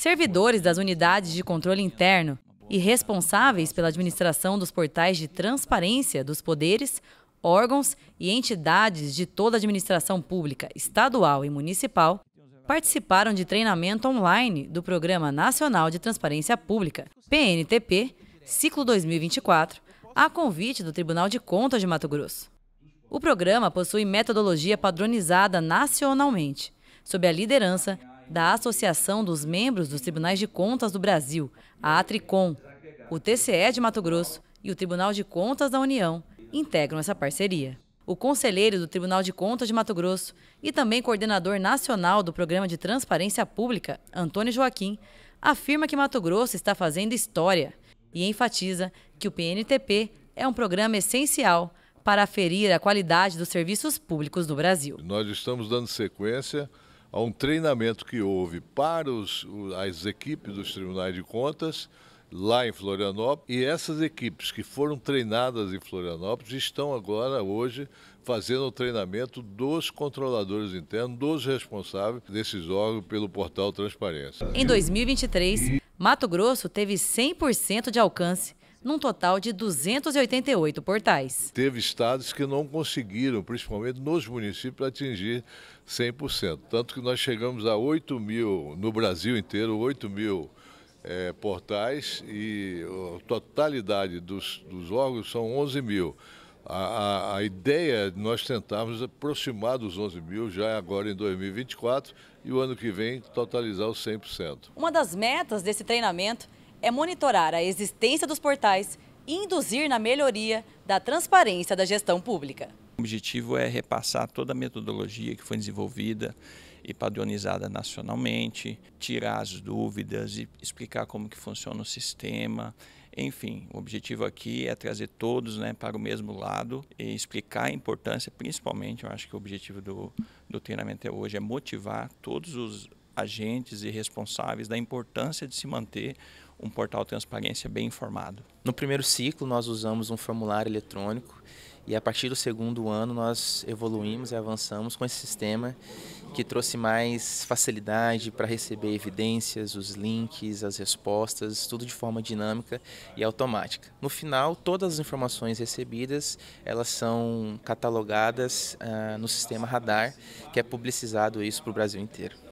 servidores das unidades de controle interno e responsáveis pela administração dos portais de transparência dos poderes, órgãos e entidades de toda a administração pública, estadual e municipal, participaram de treinamento online do Programa Nacional de Transparência Pública, PNTP, ciclo 2024, a convite do Tribunal de Contas de Mato Grosso. O programa possui metodologia padronizada nacionalmente, sob a liderança da Associação dos Membros dos Tribunais de Contas do Brasil, a ATRICOM. O TCE de Mato Grosso e o Tribunal de Contas da União integram essa parceria. O conselheiro do Tribunal de Contas de Mato Grosso e também coordenador nacional do Programa de Transparência Pública, Antônio Joaquim, afirma que Mato Grosso está fazendo história e enfatiza que o PNTP é um programa essencial para aferir a qualidade dos serviços públicos no Brasil. Nós estamos dando sequência a um treinamento que houve para os, as equipes dos tribunais de contas lá em Florianópolis. E essas equipes que foram treinadas em Florianópolis estão agora, hoje, fazendo o treinamento dos controladores internos, dos responsáveis desses órgãos pelo portal Transparência. Em 2023, Mato Grosso teve 100% de alcance num total de 288 portais. Teve estados que não conseguiram, principalmente nos municípios, atingir 100%. Tanto que nós chegamos a 8 mil, no Brasil inteiro, 8 mil é, portais e a totalidade dos, dos órgãos são 11 mil. A, a, a, ideia de é nós tentarmos aproximar dos 11 mil já agora em 2024 e o ano que vem totalizar os 100%. Uma das metas desse treinamento é monitorar a existência dos portais e induzir na melhoria da transparência da gestão pública. O objetivo é repassar toda a metodologia que foi desenvolvida e padronizada nacionalmente, tirar as dúvidas e explicar como que funciona o sistema. Enfim, o objetivo aqui é trazer todos né, para o mesmo lado e explicar a importância, principalmente, eu acho que o objetivo do, do treinamento é hoje é motivar todos os agentes e responsáveis da importância de se manter um portal transparência bem informado. No primeiro ciclo, nós usamos um formulário eletrônico e a partir do segundo ano nós evoluímos e avançamos com esse sistema que trouxe mais facilidade para receber evidências, os links, as respostas, tudo de forma dinâmica e automática. No final, todas as informações recebidas elas são catalogadas ah, no sistema Radar, que é publicizado isso para o Brasil inteiro.